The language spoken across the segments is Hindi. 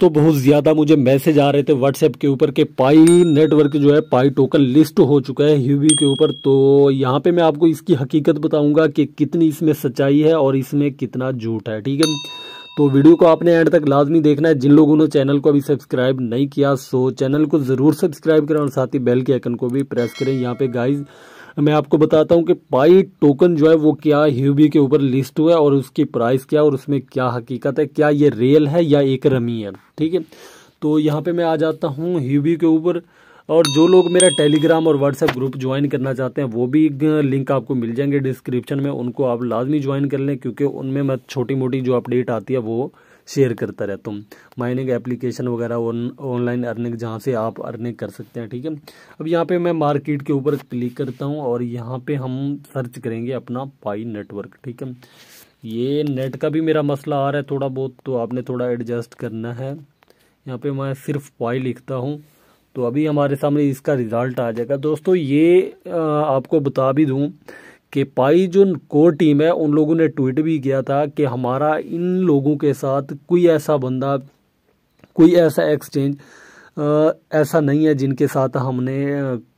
तो बहुत ज़्यादा मुझे मैसेज आ रहे थे व्हाट्सएप के ऊपर कि पाई नेटवर्क जो है पाई टोकन लिस्ट हो चुका है ह्यूवी के ऊपर तो यहाँ पे मैं आपको इसकी हकीकत बताऊंगा कि कितनी इसमें सच्चाई है और इसमें कितना झूठ है ठीक है तो वीडियो को आपने एंड तक लाजमी देखना है जिन लोगों ने चैनल को अभी सब्सक्राइब नहीं किया सो चैनल को ज़रूर सब्सक्राइब करें और साथ ही बेल के आइकन को भी प्रेस करें यहाँ पे गाइज़ मैं आपको बताता हूँ कि पाई टोकन जो है वो क्या ह्यूबी के ऊपर लिस्ट हुआ है और उसकी प्राइस क्या और उसमें क्या हकीकत है क्या ये रियल है या एक रमी है ठीक है तो यहाँ पे मैं आ जाता हूँ ह्यूबी के ऊपर और जो लोग मेरा टेलीग्राम और व्हाट्सएप ग्रुप ज्वाइन करना चाहते हैं वो भी लिंक आपको मिल जाएंगे डिस्क्रिप्शन में उनको आप लाजमी ज्वाइन कर लें क्योंकि उनमें मैं छोटी मोटी जो अपडेट आती है वो शेयर करता रहता हूँ माइनिंग एप्लीकेशन वगैरह ऑनलाइन अर्निंग जहाँ से आप अर्निंग कर सकते हैं ठीक है अब यहाँ पे मैं मार्केट के ऊपर क्लिक करता हूँ और यहाँ पे हम सर्च करेंगे अपना पाई नेटवर्क ठीक है ये नेट का भी मेरा मसला आ रहा है थोड़ा बहुत तो आपने थोड़ा एडजस्ट करना है यहाँ पे मैं सिर्फ पाई लिखता हूँ तो अभी हमारे सामने इसका रिज़ल्ट आ जाएगा दोस्तों ये आपको बता भी दूँ कि पाई जो कोर टीम है उन लोगों ने ट्वीट भी किया था कि हमारा इन लोगों के साथ कोई ऐसा बंदा कोई ऐसा एक्सचेंज ऐसा नहीं है जिनके साथ हमने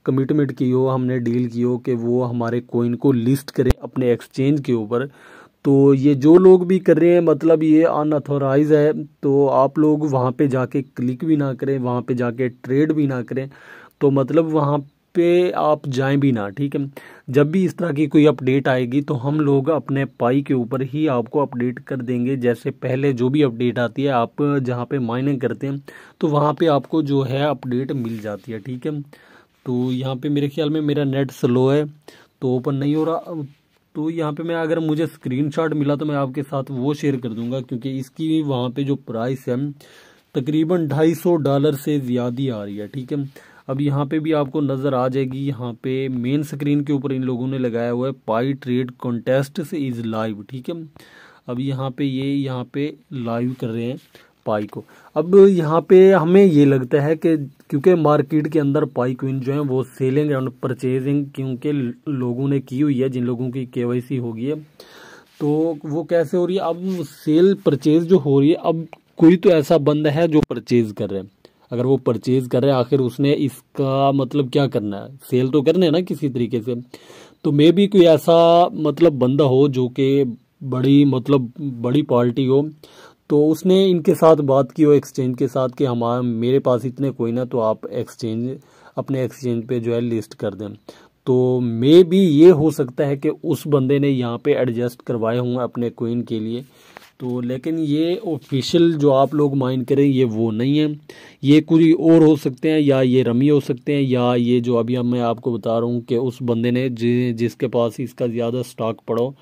कमिटमेंट की हो हमने डील की हो कि वो हमारे कोइन को लिस्ट करें अपने एक्सचेंज के ऊपर तो ये जो लोग भी कर रहे हैं मतलब ये अनऑथोराइज है तो आप लोग वहाँ पे जाके क्लिक भी ना करें वहाँ पे जाके ट्रेड भी ना करें तो मतलब वहाँ पे आप जाएं भी ना ठीक है जब भी इस तरह की कोई अपडेट आएगी तो हम लोग अपने पाई के ऊपर ही आपको अपडेट कर देंगे जैसे पहले जो भी अपडेट आती है आप जहाँ पे माइनिंग करते हैं तो वहाँ पे आपको जो है अपडेट मिल जाती है ठीक है तो यहाँ पे मेरे ख्याल में मेरा नेट स्लो है तो ओपन नहीं हो रहा तो यहाँ पर मैं अगर मुझे स्क्रीन मिला तो मैं आपके साथ वो शेयर कर दूंगा क्योंकि इसकी वहाँ पर जो प्राइस है तकरीबन ढाई सौ डॉलर से ज़्यादा आ रही है ठीक है अब यहाँ पे भी आपको नज़र आ जाएगी यहाँ पे मेन स्क्रीन के ऊपर इन लोगों ने लगाया हुआ है पाई ट्रेड कॉन्टेस्ट से इज़ लाइव ठीक है अब यहाँ पे ये यह यहाँ पे लाइव कर रहे हैं पाई को अब यहाँ पे हमें ये लगता है कि क्योंकि मार्केट के अंदर पाई क्विन जो है वो सेलिंग एंड परचेजिंग क्योंकि लोगों ने की हुई है जिन लोगों की केवाईसी होगी है तो वो कैसे हो रही है अब सेल परचेज जो हो रही है अब कोई तो ऐसा बंदा है जो परचेज कर रहे हैं अगर वो परचेज कर रहे हैं आखिर उसने इसका मतलब क्या करना है सेल तो करना है ना किसी तरीके से तो मे भी कोई ऐसा मतलब बंदा हो जो कि बड़ी मतलब बड़ी पार्टी हो तो उसने इनके साथ बात की हो एक्सचेंज के साथ कि हमारे मेरे पास इतने कोई ना तो आप एक्सचेंज अपने एक्सचेंज पे जो है लिस्ट कर दें तो मे भी ये हो सकता है कि उस बंदे ने यहाँ पे एडजस्ट करवाए हों अपने क्वीन के लिए तो लेकिन ये ऑफिशियल जो आप लोग माइंड करें ये वो नहीं है ये कोई और हो सकते हैं या ये रमी हो सकते हैं या ये जो अभी मैं आपको बता रहा हूँ कि उस बंदे ने जि, जिसके पास इसका ज़्यादा स्टॉक पड़ो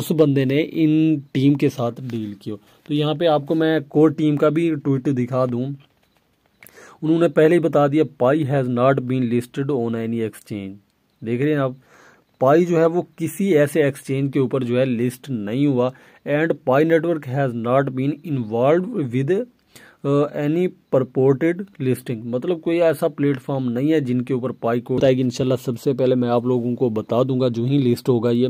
उस बंदे ने इन टीम के साथ डील किया तो यहाँ पे आपको मैं कोर टीम का भी ट्वीट दिखा दूँ उन्होंने पहले ही बता दिया Pi has not been listed on any exchange देख रहे हैं आप पाई जो है वो किसी ऐसे एक्सचेंज के ऊपर जो है लिस्ट नहीं हुआ and Pi network has not been involve with any purported listing मतलब कोई ऐसा प्लेटफॉर्म नहीं है जिनके ऊपर पाई को बताएगी इंशाल्लाह सबसे पहले मैं आप लोगों को बता दूंगा जो ही लिस्ट होगा ये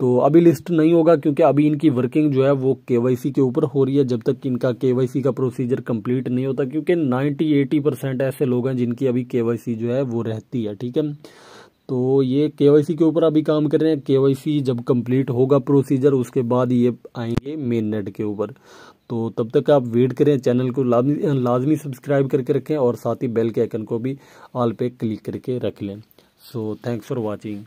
तो अभी लिस्ट नहीं होगा क्योंकि अभी इनकी वर्किंग जो है वो केवाईसी के ऊपर हो रही है जब तक इनका केवाईसी का प्रोसीजर कंप्लीट नहीं होता क्योंकि 90 80 परसेंट ऐसे लोग हैं जिनकी अभी केवाईसी जो है वो रहती है ठीक है तो ये केवाईसी के ऊपर अभी काम कर रहे हैं केवाईसी जब कंप्लीट होगा प्रोसीजर उसके बाद ये आएंगे मेन नेट के ऊपर तो तब तक आप वेट करें चैनल को लाजमी लाजमी सब्सक्राइब करके रखें और साथ ही बेल के आइकन को भी ऑल पे क्लिक करके रख लें सो थैंक्स फॉर वॉचिंग